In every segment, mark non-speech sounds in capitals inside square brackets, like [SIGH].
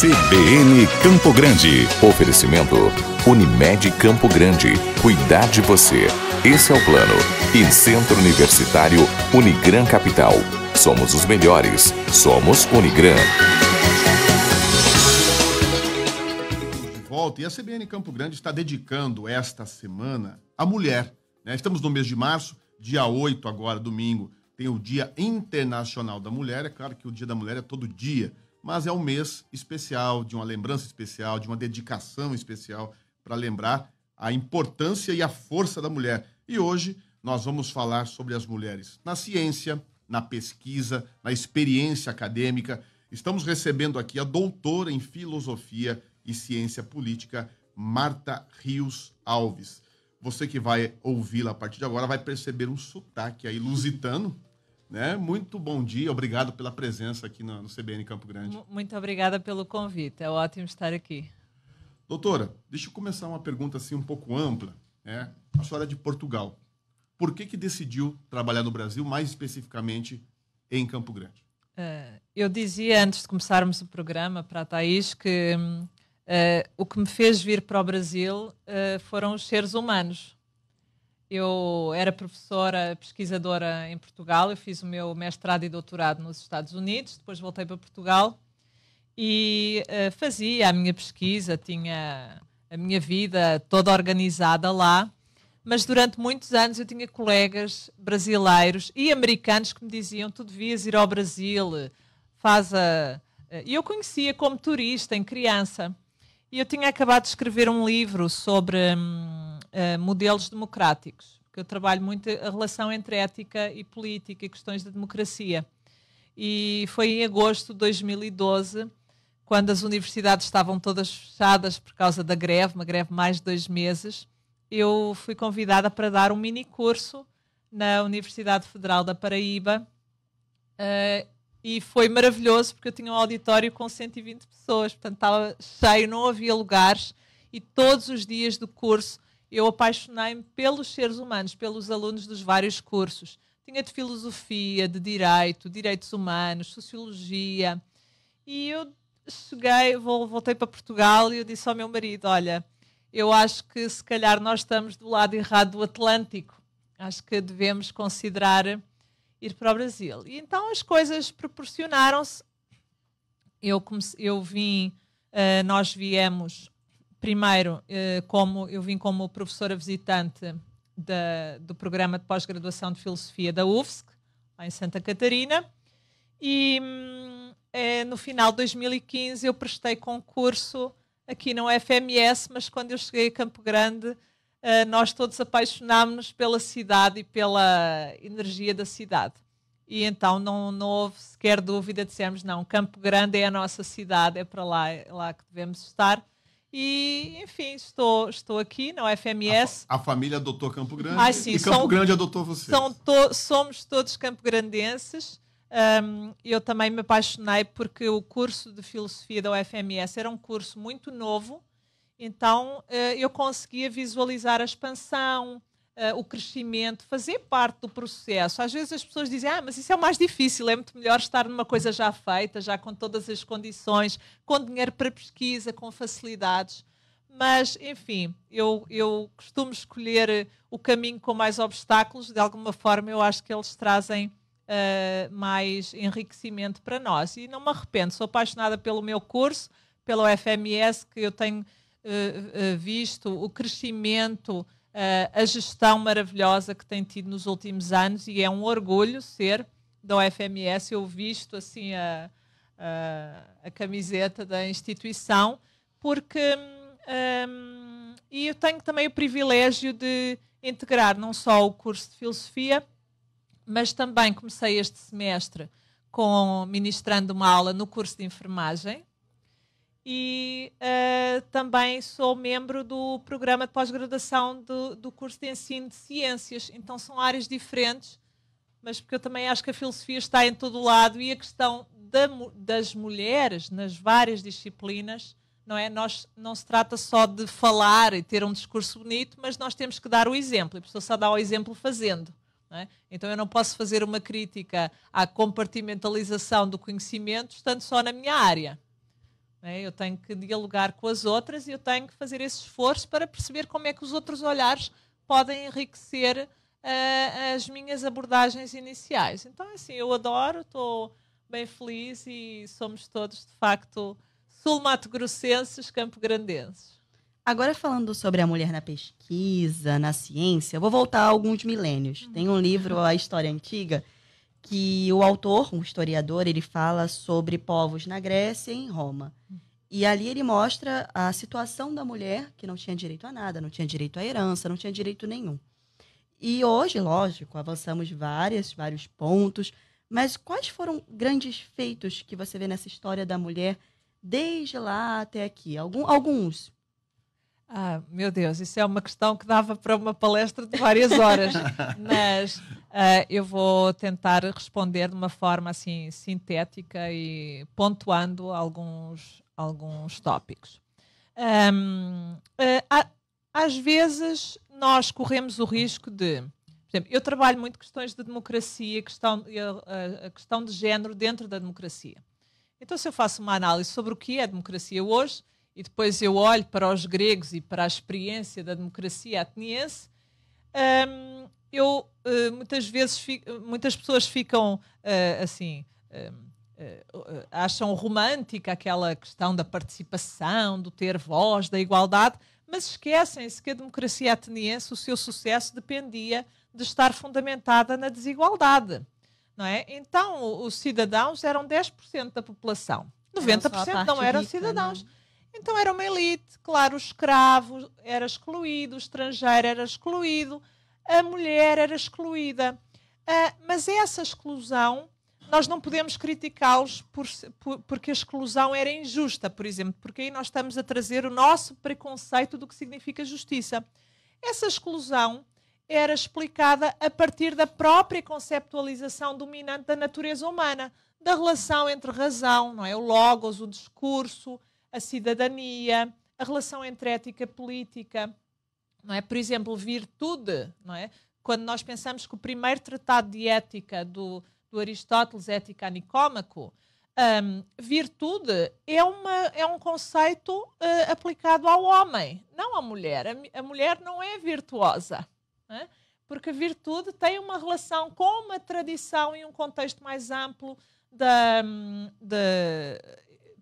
CBN Campo Grande. Oferecimento Unimed Campo Grande. Cuidar de você. Esse é o plano. E Centro Universitário Unigran Capital. Somos os melhores. Somos Unigran. De volta. E a CBN Campo Grande está dedicando esta semana à mulher. Né? Estamos no mês de março, dia 8 agora, domingo. Tem o Dia Internacional da Mulher. É claro que o Dia da Mulher é todo dia mas é um mês especial, de uma lembrança especial, de uma dedicação especial para lembrar a importância e a força da mulher. E hoje nós vamos falar sobre as mulheres na ciência, na pesquisa, na experiência acadêmica. Estamos recebendo aqui a doutora em filosofia e ciência política, Marta Rios Alves. Você que vai ouvi-la a partir de agora vai perceber um sotaque aí lusitano. Né? Muito bom dia, obrigado pela presença aqui no, no CBN Campo Grande. muito obrigada pelo convite, é ótimo estar aqui. Doutora, deixa eu começar uma pergunta assim um pouco ampla. Né? A senhora é de Portugal. Por que, que decidiu trabalhar no Brasil, mais especificamente em Campo Grande? Uh, eu dizia antes de começarmos o programa para a Thaís que uh, o que me fez vir para o Brasil uh, foram os seres humanos. Eu era professora pesquisadora em Portugal, eu fiz o meu mestrado e doutorado nos Estados Unidos, depois voltei para Portugal e uh, fazia a minha pesquisa, tinha a minha vida toda organizada lá, mas durante muitos anos eu tinha colegas brasileiros e americanos que me diziam: tu devias ir ao Brasil, faz a. E eu conhecia como turista, em criança. E eu tinha acabado de escrever um livro sobre. Hum, eh, modelos democráticos, porque eu trabalho muito a relação entre ética e política e questões da democracia. E foi em agosto de 2012, quando as universidades estavam todas fechadas por causa da greve, uma greve mais de dois meses, eu fui convidada para dar um mini curso na Universidade Federal da Paraíba. Uh, e foi maravilhoso porque eu tinha um auditório com 120 pessoas, portanto estava cheio, não havia lugares e todos os dias do curso eu apaixonei-me pelos seres humanos, pelos alunos dos vários cursos. Tinha de filosofia, de direito, direitos humanos, sociologia. E eu cheguei, voltei para Portugal e eu disse ao meu marido: Olha, eu acho que se calhar nós estamos do lado errado do Atlântico. Acho que devemos considerar ir para o Brasil. E então as coisas proporcionaram-se. Eu, eu vim, uh, nós viemos Primeiro, eh, como eu vim como professora visitante da, do programa de pós-graduação de filosofia da UFSC, lá em Santa Catarina, e hum, eh, no final de 2015 eu prestei concurso aqui no FMS, mas quando eu cheguei a Campo Grande, eh, nós todos apaixonámos-nos pela cidade e pela energia da cidade. E então não, não houve sequer dúvida, dissemos, não, Campo Grande é a nossa cidade, é para lá, é lá que devemos estar. E, enfim, estou, estou aqui na UFMS. A, a família adotou Campo Grande ah, sim, e Campo são, Grande adotou você. To, somos todos campograndenses. Um, eu também me apaixonei porque o curso de filosofia da UFMS era um curso muito novo, então eh, eu conseguia visualizar a expansão, uh, o crescimento, fazer parte do processo. Às vezes as pessoas dizem, ah, mas isso é o mais difícil, é muito melhor estar numa coisa já feita, já com todas as condições, com dinheiro para pesquisa, com facilidades. Mas, enfim, eu, eu costumo escolher eh, o caminho com mais obstáculos, de alguma forma eu acho que eles trazem. Uh, mais enriquecimento para nós. E não me arrependo, sou apaixonada pelo meu curso, pela UFMS, que eu tenho uh, uh, visto o crescimento eh, a gestão maravilhosa que tem tido nos últimos anos e é um orgulho ser da UFMS. Eu visto assim a, a, a camiseta da instituição, porque um, hum, e eu tenho também o privilégio de integrar não só o curso de filosofia, mas também comecei este semestre com ministrando uma aula no curso de enfermagem e uh, também sou membro do programa de pós-graduação do, do, curso de ensino de ciências. Então são áreas diferentes, mas porque eu também acho que a filosofia está em todo lado e a questão da, das mulheres nas várias disciplinas, não é? Nós não se trata só de falar e ter um discurso bonito, mas nós temos que dar o exemplo. E a pessoa só dá o exemplo fazendo. É? Então eu não posso fazer uma crítica à compartimentalização do conhecimento estando só na minha área. Né? Eu tenho que dialogar com as outras e eu tenho que fazer esse esforço para perceber como é que os outros olhares podem enriquecer uh, as minhas abordagens iniciais. Então, é assim, eu adoro, estou bem feliz e somos todos, de facto, sul-mato-grossenses, campo-grandenses. Agora, falando sobre a mulher na pesquisa, na ciência, vou voltar a alguns milênios. Tem um livro, A História Antiga, que o autor, um historiador, ele fala sobre povos na Grécia e em Roma. E ali ele mostra a situação da mulher que não tinha direito a nada, não tinha direito à herança, não tinha direito nenhum. E hoje, lógico, avançamos várias, vários pontos, mas quais foram grandes feitos que você vê nessa história da mulher desde lá até aqui? Algum, alguns, ah, meu Deus, isso é uma questão que dava para uma palestra de várias horas, [LAUGHS] mas uh, eu vou tentar responder de uma forma assim sintética e pontuando alguns, alguns tópicos. Um, uh, ah, às vezes nós corremos o risco de, por exemplo, eu trabalho muito questões de democracia, questão, a, a questão de género dentro da democracia. Então, se eu faço uma análise sobre o que é democracia hoje, e depois eu olho para os gregos e para a experiência da democracia ateniense, um, eu uh, muitas vezes fico, muitas pessoas ficam uh, assim uh, acham romântica aquela questão da participação, do ter voz, da igualdade, mas esquecem-se que a democracia ateniense, o seu sucesso dependia de estar fundamentada na desigualdade. Não é? Então, os cidadãos eram 10% da população. 90% não eram é? cidadãos. Não. Então era uma elite, claro, o escravo era excluído, o estrangeiro era excluído, a mulher era excluída. Uh, mas essa exclusão, nós não podemos criticá-los por, por, porque a exclusão era injusta, por exemplo, porque aí nós estamos a trazer o nosso preconceito do que significa justiça. Essa exclusão era explicada a partir da própria conceptualização dominante da natureza humana, da relação entre razão, não é? o logos, o discurso, a cidadania, a relação entre ética e política, não é? Por exemplo, virtude, não é? Quando nós pensamos que o primeiro tratado de ética do, do Aristóteles, Ética Nicômaco, um, virtude é, uma, é um conceito uh, aplicado ao homem, não à mulher. A, a mulher não é virtuosa, não é? porque virtude tem uma relação com uma tradição e um contexto mais amplo da, hum, de,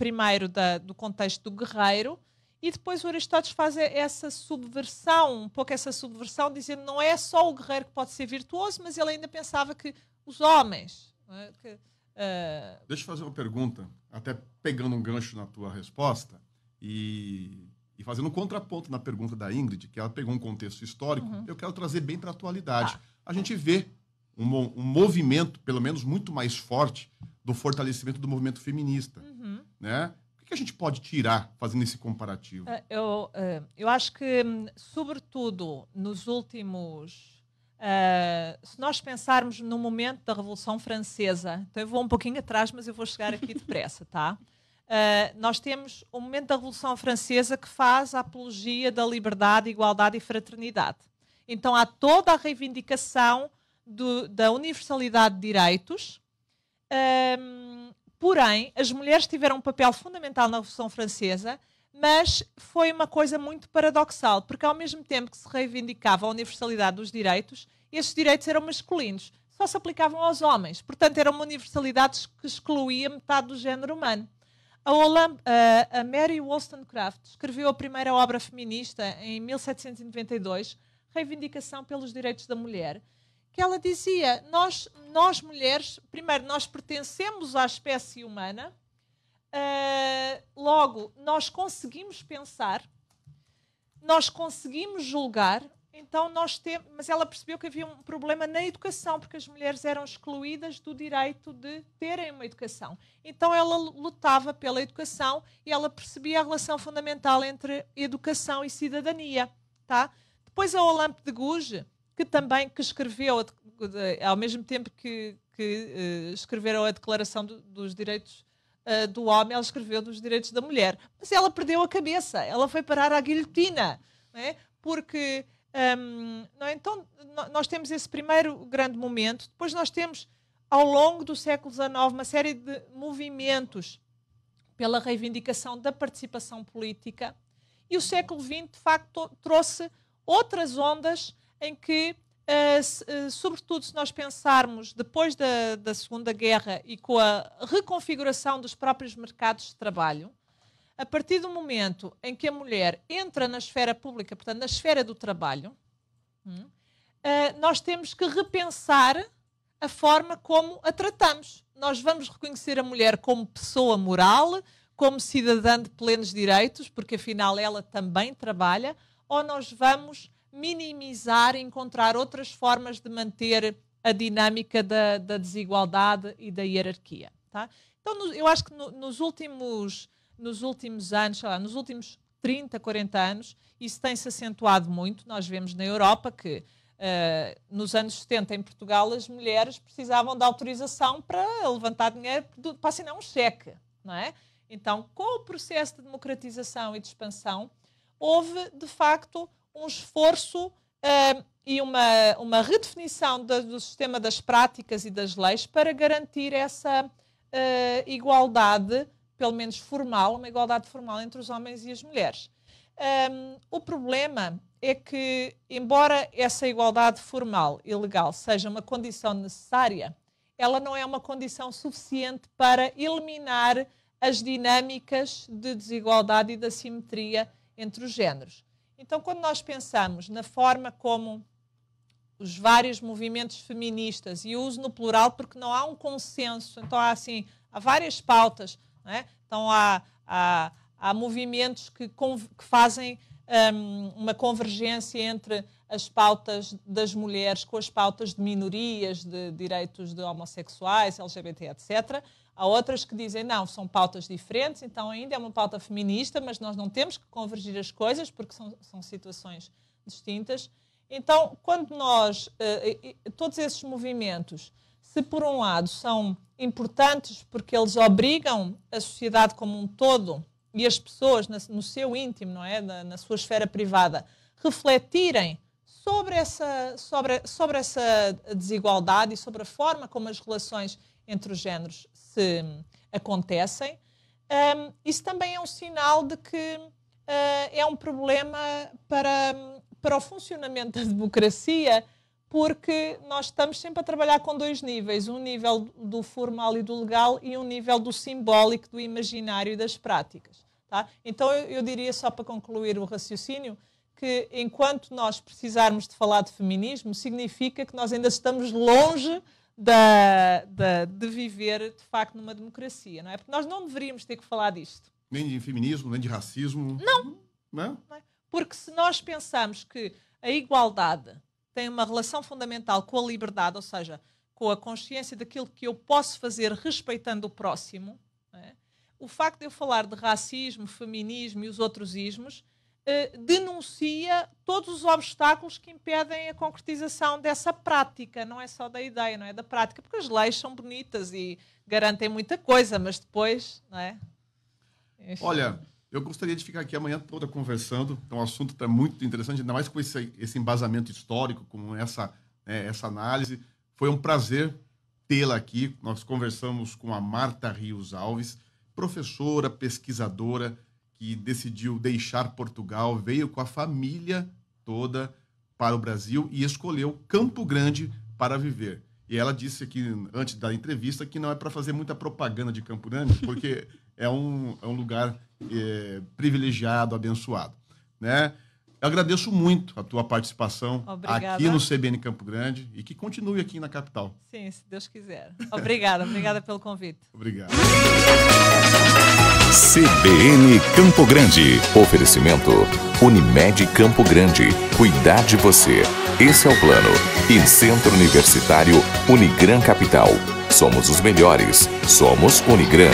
primeiro da, do contexto do guerreiro, e depois o Aristóteles faz essa subversão, um pouco essa subversão, dizendo não é só o guerreiro que pode ser virtuoso, mas ele ainda pensava que os homens. É? Que, uh... Deixa eu fazer uma pergunta, até pegando um gancho na tua resposta e, e, fazendo um contraponto na pergunta da Ingrid, que ela pegou um contexto histórico, uhum. eu quero trazer bem para a atualidade. Tá. A gente vê um, um, movimento, pelo menos muito mais forte, do fortalecimento do movimento feminista né? O que a gente pode tirar fazendo esse comparativo? É, eu, é, eu acho que, hum, sobretudo nos últimos Uh, se nós pensarmos no momento da Revolução Francesa, então eu vou um pouquinho atrás, mas eu vou chegar aqui [LAUGHS] depressa, tá? Uh, nós temos o momento da Revolução Francesa que faz a apologia da liberdade, igualdade e fraternidade. Então há toda a reivindicação do, da universalidade de direitos um, Porém, as mulheres tiveram um papel fundamental na Revolução Francesa, mas foi uma coisa muito paradoxal, porque ao mesmo tempo que se reivindicava a universalidade dos direitos, esses direitos eram masculinos, só se aplicavam aos homens. Portanto, era uma universalidade que excluía metade do género humano. A, a Mary Wollstonecraft escreveu a primeira obra feminista em 1792, Reivindicação pelos Direitos da Mulher, que ela dizia: nós, nós mulheres, primeiro, nós pertencemos à espécie humana, uh, logo, nós conseguimos pensar, nós conseguimos julgar, então nós temos. Mas ela percebeu que havia um problema na educação, porque as mulheres eram excluídas do direito de terem uma educação. Então ela lutava pela educação e ela percebia a relação fundamental entre educação e cidadania. Tá? Depois a Olympe de Gouges que também que escreveu, ao mesmo tempo que, que eh, escreveram a Declaração dos Direitos eh, do Homem, ela escreveu dos Direitos da Mulher. Mas ela perdeu a cabeça, ela foi parar à guilhotina, não é? porque hum, não é? então nós temos esse primeiro grande momento, depois nós temos ao longo do século XIX uma série de movimentos pela reivindicação da participação política e o século XX de facto trouxe outras ondas em que, eh, eh, sobretudo se nós pensarmos depois da, da Segunda Guerra e com a reconfiguração dos próprios mercados de trabalho, a partir do momento em que a mulher entra na esfera pública, portanto, na esfera do trabalho, hum, eh, nós temos que repensar a forma como a tratamos. Nós vamos reconhecer a mulher como pessoa moral, como cidadã de plenos direitos, porque afinal ela também trabalha, ou nós vamos minimizar, encontrar outras formas de manter a dinâmica da, da desigualdade e da hierarquia. Tá? Então, no, eu acho que no, nos, últimos, nos últimos anos, lá, nos últimos 30, 40 anos, isso tem se acentuado muito. Nós vemos na Europa que Uh, nos anos 70 em Portugal as mulheres precisavam de autorização para levantar dinheiro para assinar um cheque, não é? Então, com o processo de democratização e de expansão, houve de facto um esforço uh, e uma, uma redefinição do sistema das práticas e das leis para garantir essa uh, igualdade, pelo menos formal, uma igualdade formal entre os homens e as mulheres. Um, ehm, o problema é que, embora essa igualdade formal e legal seja uma condição necessária, ela não é uma condição suficiente para eliminar as dinâmicas de desigualdade e da simetria entre os géneros. Então, quando nós pensamos na forma como os vários movimentos feministas, e uso no plural porque não há um consenso, então há, assim, há várias pautas, é? então há, há, há movimentos que, que fazem um, uma convergência entre as pautas das mulheres com as pautas de minorias, de direitos de homossexuais, LGBT, etc. Há outras que dizem, não, são pautas diferentes, então ainda é uma pauta feminista, mas nós não temos que convergir as coisas porque são, são situações distintas. Então, quando nós, eh, todos esses movimentos, se por um lado são importantes porque eles obrigam a sociedade como um todo e as pessoas no seu íntimo, não é? Na, na sua esfera privada, refletirem sobre essa, sobre, sobre essa desigualdade e sobre a forma como as relações entre os géneros se acontecem, um, isso também é um sinal de que uh, é um problema para, para o funcionamento da democracia porque nós estamos sempre a trabalhar com dois níveis, um nível do formal e do legal e um nível do simbólico, do imaginário e das práticas. Tá? Então eu, eu diria, só para concluir o raciocínio, que enquanto nós precisarmos de falar de feminismo, significa que nós ainda estamos longe da, da, de viver, de facto, numa democracia, não é? Porque nós não deveríamos ter que falar disto. Nem de feminismo, nem de racismo. Não. Não. Né? não é? Porque se nós pensamos que a igualdade tem uma relação fundamental com a liberdade, ou seja, com a consciência daquilo que eu posso fazer respeitando o próximo. É? O facto de eu falar de racismo, feminismo e os outros ismos eh, denuncia todos os obstáculos que impedem a concretização dessa prática, não é só da ideia, não é da prática, porque as leis são bonitas e garantem muita coisa, mas depois, é? Olha, eu gostaria de ficar aqui amanhã toda conversando. Então, é o assunto está é muito interessante, ainda mais com esse, esse embasamento histórico, com essa, né, essa análise. Foi um prazer tê-la aqui. Nós conversamos com a Marta Rios Alves, professora, pesquisadora, que decidiu deixar Portugal, veio com a família toda para o Brasil e escolheu Campo Grande para viver. E ela disse aqui, antes da entrevista, que não é para fazer muita propaganda de Campo Grande, porque é um, é um lugar é, privilegiado, abençoado. Né? Eu agradeço muito a tua participação obrigada. aqui no CBN Campo Grande e que continue aqui na capital. Sim, se Deus quiser. Obrigada, obrigada pelo convite. Obrigado. CBN Campo Grande. Oferecimento Unimed Campo Grande. Cuidar de você. Esse é o plano. E Centro Universitário Unigran Capital. Somos os melhores. Somos Unigran.